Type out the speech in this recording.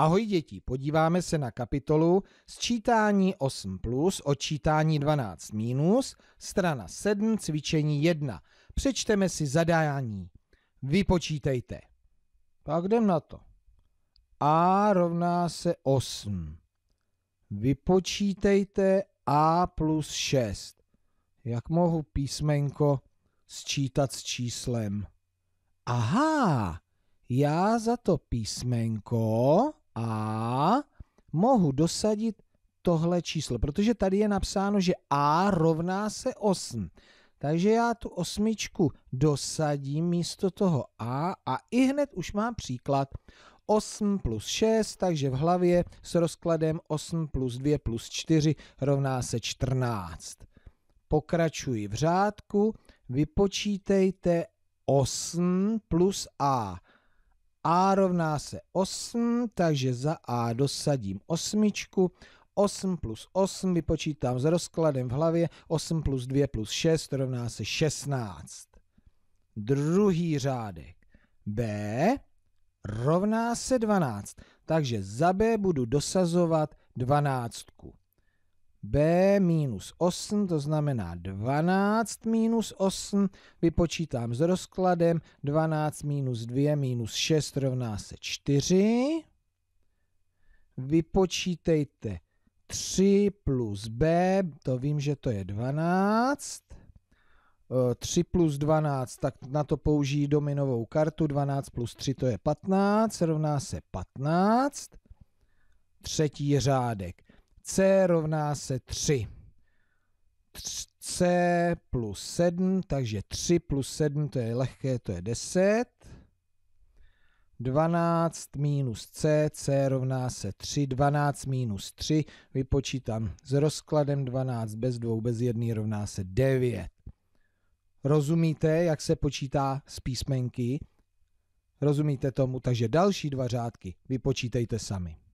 Ahoj děti, podíváme se na kapitolu Sčítání 8 plus, odčítání 12 minus, strana 7, cvičení 1. Přečteme si zadání. Vypočítejte. Tak jdem na to. A rovná se 8. Vypočítejte A plus 6. Jak mohu písmenko sčítat s číslem? Aha, já za to písmenko a mohu dosadit tohle číslo, protože tady je napsáno, že a rovná se 8. Takže já tu osmičku dosadím místo toho a a i hned už mám příklad. 8 plus 6, takže v hlavě s rozkladem 8 plus 2 plus 4 rovná se 14. Pokračuji v řádku, vypočítejte 8 plus a. A rovná se 8, takže za A dosadím osmičku. 8 plus 8 vypočítám s rozkladem v hlavě. 8 plus 2 plus 6 rovná se 16. Druhý řádek. B rovná se 12. Takže za B budu dosazovat 12 b minus 8, to znamená 12 minus 8, vypočítám s rozkladem, 12 minus 2 minus 6 rovná se 4, vypočítejte 3 plus b, to vím, že to je 12, 3 eh, plus 12, tak na to použijí dominovou kartu, 12 plus 3 to je 15, rovná se 15, třetí řádek. C rovná se 3. C plus 7, takže 3 plus 7 to je lehké, to je 10. 12 minus C, C rovná se 3, 12 minus 3, vypočítám s rozkladem 12 bez 2 bez 1 rovná se 9. Rozumíte, jak se počítá z písmenky? Rozumíte tomu, takže další dva řádky vypočítejte sami.